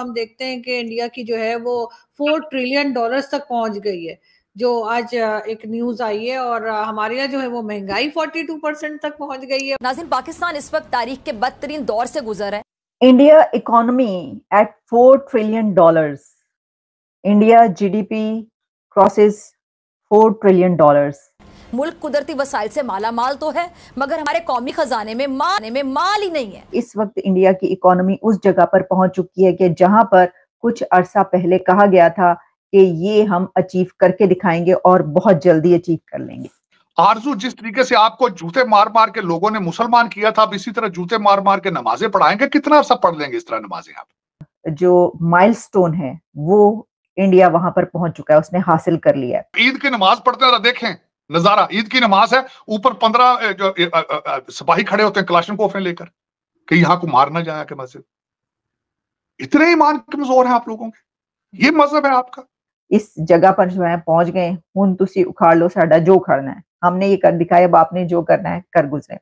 हम देखते हैं कि इंडिया की जो है वो फोर ट्रिलियन डॉलर्स तक पहुंच गई है जो आज एक न्यूज आई है और हमारे यहाँ जो है वो महंगाई 42 परसेंट तक पहुंच गई है नाजिन पाकिस्तान इस वक्त तारीख के बदतरीन दौर से गुजर है India economy at four trillion dollars India GDP crosses four trillion dollars मुल्क कुदरती वसाइल से माला माल तो है मगर हमारे कौमी खजाने में माल में माल ही नहीं है इस वक्त इंडिया की इकोनॉमी उस जगह पर पहुंच चुकी है कि जहां पर कुछ अरसा पहले कहा गया था कि ये हम अचीव करके दिखाएंगे और बहुत जल्दी अचीव कर लेंगे आरजू जिस तरीके से आपको जूते मार मार के लोगों ने मुसलमान किया था अब इसी तरह जूते मार मार के नमाजें पढ़ाएंगे कितना अरसा पढ़ लेंगे इस तरह नमाजें आप जो माइलस्टोन है वो इंडिया वहां पर पहुंच चुका है उसने हासिल कर लिया है ईद की नमाज पढ़ते तो देखें नजारा ईद की नमाज है ऊपर पंद्रह सिपाही खड़े होते हैं कलाशन कोफे लेकर कि यहां को मार ना जाए कि मस्जिद इतने ईमान कमजोर है आप लोगों के ये मजहब है आपका इस जगह पर जो है पहुंच गए हूं तुम उखाड़ लो साडा जो खड़ना है हमने ये कर दिखाया अब आपने जो करना है कर गुजरे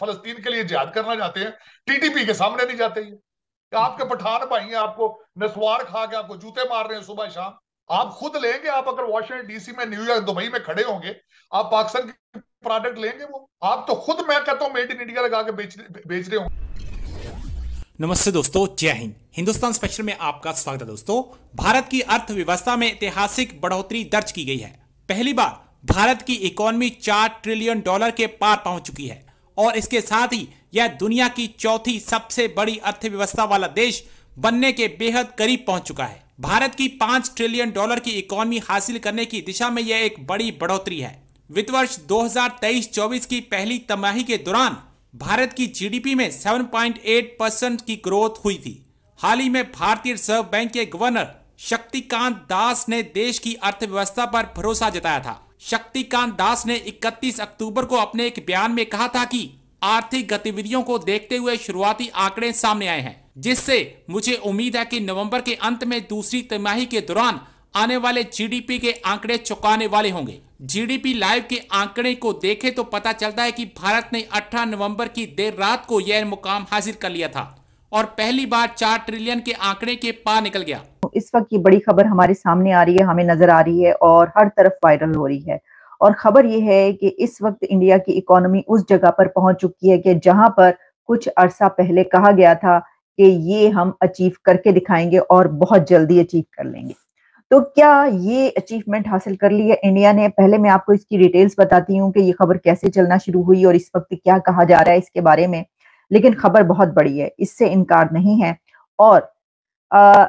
फलस्तीन के लिए जिहाद करना चाहते हैं टीटीपी के सामने नहीं जाते ये आपके पठान भाई हैं आपको नसवार खा के आपको जूते मार रहे हैं सुबह शाम आप खुद लेंगे आप अगर वॉशिंगटन डीसी में न्यूयॉर्क दुबई में खड़े होंगे आप पाकिस्तान के प्रोडक्ट लेंगे वो आप तो खुद मैं कहता हूँ मेड इन इंडिया लगा के बेच बेच रहे होंगे नमस्ते दोस्तों जय हिंद हिंदुस्तान स्पेशल में आपका स्वागत है दोस्तों भारत की अर्थव्यवस्था में ऐतिहासिक बढ़ोतरी दर्ज की गई है पहली बार भारत की इकोनॉमी चार ट्रिलियन डॉलर के पार पहुंच चुकी है और इसके साथ ही यह दुनिया की चौथी सबसे बड़ी अर्थव्यवस्था वाला देश बनने के बेहद करीब पहुंच चुका है भारत की पांच ट्रिलियन डॉलर की इकोनॉमी हासिल करने की दिशा में यह एक बड़ी बढ़ोतरी है वित्त वर्ष 2023-24 की पहली तमाही के दौरान भारत की जीडीपी में 7.8 परसेंट की ग्रोथ हुई थी हाल ही में भारतीय रिजर्व बैंक के गवर्नर शक्तिकांत दास ने देश की अर्थव्यवस्था पर भरोसा जताया था शक्तिकांत दास ने 31 अक्टूबर को अपने एक बयान में कहा था कि आर्थिक गतिविधियों को देखते हुए शुरुआती आंकड़े सामने आए हैं जिससे मुझे उम्मीद है कि नवंबर के अंत में दूसरी तिमाही के दौरान आने वाले जीडीपी के आंकड़े चुकाने वाले होंगे जीडीपी लाइव के आंकड़े को देखें तो पता चलता है कि भारत ने 18 नवंबर की देर रात को यह मुकाम हासिल कर लिया था और पहली बार चार ट्रिलियन के आंकड़े के पार निकल गया इस वक्त की बड़ी खबर हमारे सामने आ रही है हमें नजर आ रही है और हर तरफ वायरल हो रही है और खबर यह है कि इस वक्त इंडिया की इकोनॉमी उस जगह पर पहुंच चुकी है कि जहां पर कुछ अरसा पहले कहा गया था कि ये हम अचीव करके दिखाएंगे और बहुत जल्दी अचीव कर लेंगे तो क्या ये अचीवमेंट हासिल कर ली है इंडिया ने पहले मैं आपको इसकी डिटेल्स बताती हूँ कि ये खबर कैसे चलना शुरू हुई और इस वक्त क्या कहा जा रहा है इसके बारे में लेकिन खबर बहुत बड़ी है इससे इनकार नहीं है और आ,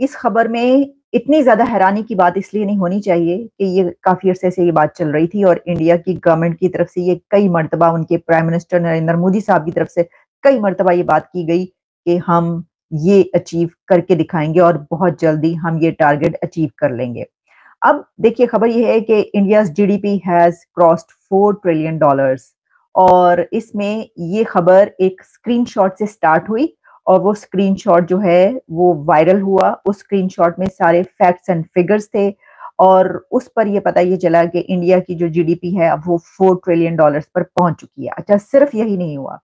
इस खबर में इतनी ज्यादा हैरानी की बात इसलिए नहीं होनी चाहिए कि ये काफी अरसे से ये बात चल रही थी और इंडिया की गवर्नमेंट की तरफ से ये कई मरतबा उनके प्राइम मिनिस्टर नरेंद्र मोदी साहब की तरफ से कई मरतबा ये बात की गई कि हम ये अचीव करके दिखाएंगे और बहुत जल्दी हम ये टारगेट अचीव कर लेंगे अब देखिए खबर यह है कि India P has crossed four trillion dollars और इसमें ये खबर एक स्क्रीनशॉट से स्टार्ट हुई और वो स्क्रीनशॉट जो है वो वायरल हुआ उस स्क्रीनशॉट में सारे फैक्ट्स एंड फिगर्स थे और उस पर ये पता ये चला कि इंडिया की जो जीडीपी है अब वो फोर ट्रिलियन डॉलर्स पर पहुंच चुकी है अच्छा सिर्फ यही नहीं हुआ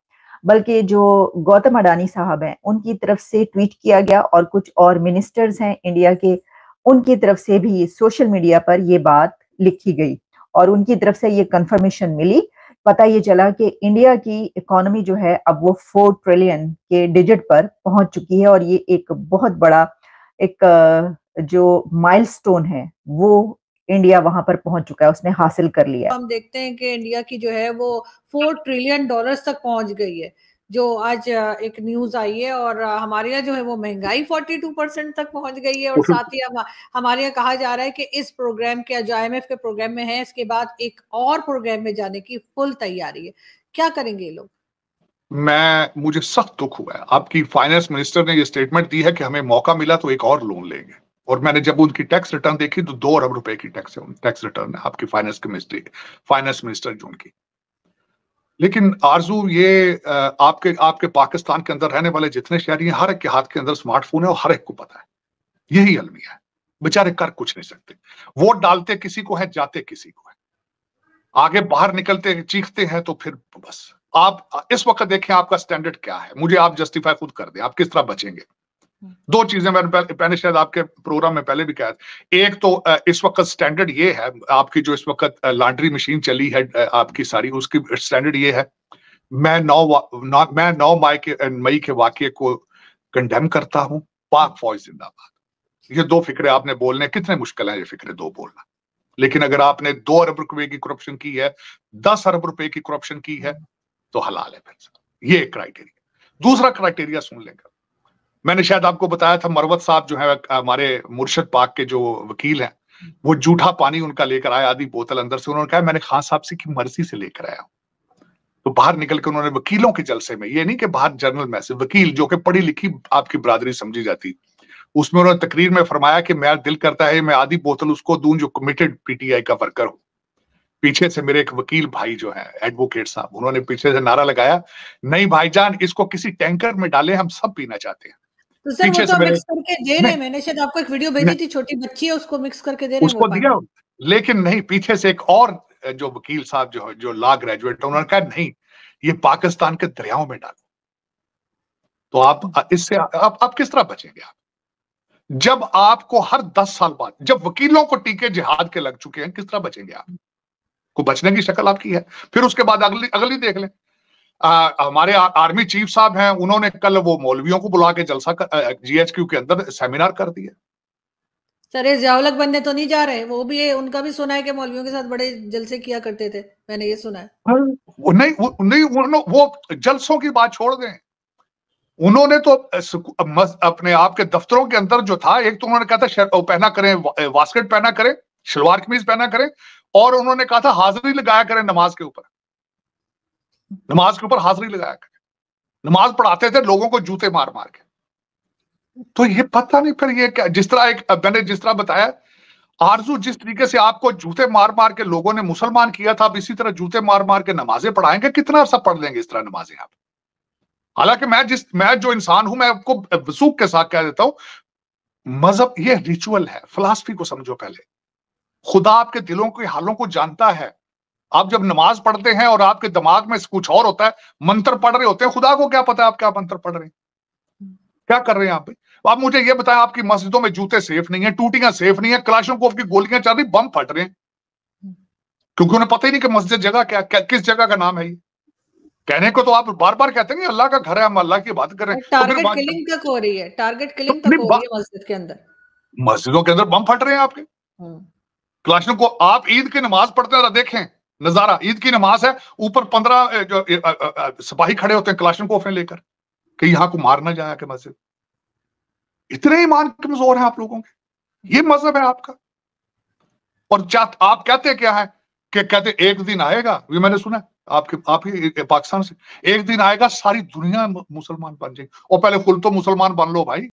बल्कि जो गौतम अडानी साहब हैं उनकी तरफ से ट्वीट किया गया और कुछ और मिनिस्टर्स हैं इंडिया के उनकी तरफ से भी सोशल मीडिया पर ये बात लिखी गई और उनकी तरफ से ये कंफर्मेशन मिली पता ये चला कि इंडिया की इकोनॉमी जो है अब वो फोर ट्रिलियन के डिजिट पर पहुंच चुकी है और ये एक बहुत बड़ा एक जो माइलस्टोन है वो इंडिया वहां पर पहुंच चुका है उसने हासिल कर लिया हम देखते हैं कि इंडिया की जो है वो फोर ट्रिलियन डॉलर तक पहुंच गई है जो आज एक न्यूज आई है और हमारे यहाँ जो है वो महंगाई 42 परसेंट तक पहुंच गई है और साथ ही हम हमारे यहाँ कहा जा रहा है कि इस प्रोग्राम के जो आई के प्रोग्राम में है इसके बाद एक और प्रोग्राम में जाने की फुल तैयारी है क्या करेंगे लोग मैं मुझे सख्त दुख हुआ है आपकी फाइनेंस मिनिस्टर ने ये स्टेटमेंट दी है कि हमें मौका मिला तो एक और लोन लेंगे और मैंने जब उनकी टैक्स रिटर्न देखी तो दो अरब रुपए की टैक्स टैक्स रिटर्न है आपकी फाइनेंस मिनिस्ट्री फाइनेंस मिनिस्टर जो उनकी लेकिन आरजू ये आपके आपके पाकिस्तान के अंदर रहने वाले जितने शहरी हैं हर एक के हाथ के अंदर स्मार्टफोन है और हर एक को पता है यही अलमिया है बेचारे कर कुछ नहीं सकते वोट डालते किसी को है जाते किसी को है आगे बाहर निकलते चीखते हैं तो फिर बस आप इस वक्त देखें आपका स्टैंडर्ड क्या है मुझे आप जस्टिफाई खुद कर दें आप किस तरह बचेंगे दो चीजें मैंने मैंने शायद आपके प्रोग्राम में पहले भी कहा एक तो इस वक्त स्टैंडर्ड ये है आपकी जो इस वक्त लॉन्ड्री मशीन चली है आपकी सारी उसकी स्टैंडर्ड ये है मैं नौ ना, मैं नौ मई के मई के वाक्य को कंडेम करता हूं पाक फौज जिंदाबाद ये दो फिक्रे आपने बोलने कितने मुश्किल है ये फिक्रे दो बोलना लेकिन अगर आपने दो अरब रुपए की करप्शन की है दस अरब रुपए की करप्शन की है तो हलाल है फिर ये क्राइटेरिया दूसरा क्राइटेरिया सुन लेंगे मैंने शायद आपको बताया था मरवत साहब जो है हमारे मुर्शद पाक के जो वकील हैं वो जूठा पानी उनका लेकर आया आधी बोतल अंदर से उन्होंने कहा मैंने खान साहब से की मर्जी से लेकर आया तो बाहर निकल के उन्होंने वकीलों के जलसे में ये नहीं कि बाहर जर्नल में से वकील जो कि पढ़ी लिखी आपकी बरादरी समझी जाती उसमें उन्होंने तकरीर में फरमाया कि मैं दिल करता है मैं आधी बोतल उसको दूं जो कमिटेड पीटीआई का वर्कर हूं पीछे से मेरे एक वकील भाई जो है एडवोकेट साहब उन्होंने पीछे से नारा लगाया नहीं भाईजान इसको किसी टैंकर में डाले हम सब पीना चाहते हैं तो सर वो तो, तो मिक्स करके दे रहे हैं मैंने शायद आपको एक वीडियो भेजी थी छोटी बच्ची है उसको मिक्स करके दे रहे उसको दिया लेकिन नहीं पीछे से एक और जो वकील साहब जो जो लॉ ग्रेजुएट है उन्होंने कहा नहीं ये पाकिस्तान के दरियाओं में डालो तो आप इससे आप, आप किस तरह बचेंगे आप जब आपको हर दस साल बाद जब वकीलों को टीके जिहाद के लग चुके हैं किस तरह बचेंगे आप को बचने की शक्ल आपकी है फिर उसके बाद अगली अगली देख लें आ, हमारे आ, आर्मी चीफ साहब हैं उन्होंने कल वो मौलवियों को बुला के जलसा जीएचक्यू के अंदर सेमिनार कर दिया सर ये जावलक बंदे तो नहीं जा रहे वो भी है उनका भी सुना है कि मौलवियों के साथ बड़े जलसे किया करते थे मैंने ये सुना है वो नहीं वो, नहीं वो, वो जलसों की बात छोड़ दें उन्होंने तो अपने आप के दफ्तरों के अंदर जो था एक तो उन्होंने कहा था पहना करें वास्केट पहना करें शलवार कमीज पहना करें और उन्होंने कहा था हाजिरी लगाया करें नमाज के ऊपर नमाज के ऊपर हाजरी लगाया करें नमाज पढ़ाते थे लोगों को जूते मार मार के तो ये पता नहीं फिर ये क्या जिस तरह एक मैंने जिस तरह बताया आरजू जिस तरीके से आपको जूते मार मार के लोगों ने मुसलमान किया था आप इसी तरह जूते मार मार के नमाजें पढ़ाएंगे कितना अरसा पढ़ लेंगे इस तरह नमाजें आप हालांकि मैं जिस मैं जो इंसान हूं मैं आपको वसूख के साथ कह देता हूं मजहब ये रिचुअल है फिलासफी को समझो पहले खुदा आपके दिलों के हालों को जानता है आप जब नमाज पढ़ते हैं और आपके दिमाग में कुछ और होता है मंत्र पढ़ रहे होते हैं खुदा को क्या पता है आप क्या मंत्र पढ़ रहे हैं क्या कर रहे हैं आप आप मुझे ये बताएं आपकी मस्जिदों में जूते सेफ नहीं है टूटियां सेफ नहीं है क्लाशों को आपकी गोलियां चल रही बम फट रहे हैं क्योंकि उन्हें पता ही नहीं कि मस्जिद जगह क्या, क्या किस जगह का नाम है ये कहने को तो आप बार बार कहते हैं अल्लाह का घर है हम अल्लाह की बात कर रहे हैं टारगेट तो किलिंग तक हो रही है टारगेट किलिंग तो तक हो रही है मस्जिद के अंदर मस्जिदों के अंदर बम फट रहे हैं आपके हम्म। क्लाशों को आप ईद की नमाज पढ़ते हैं देखें नजारा ईद की नमाज है ऊपर पंद्रह जो सिपाही खड़े होते हैं क्लाशन कोफे लेकर कि यहां को मारना जाए कि मस्जिद इतने ईमान कमजोर है आप लोगों के ये मजहब है आपका और चाह आप कहते क्या है कि कहते एक दिन आएगा ये मैंने सुना आपके आप ही पाकिस्तान से एक दिन आएगा सारी दुनिया मुसलमान बन जाएगी और पहले खुल तो मुसलमान बन लो भाई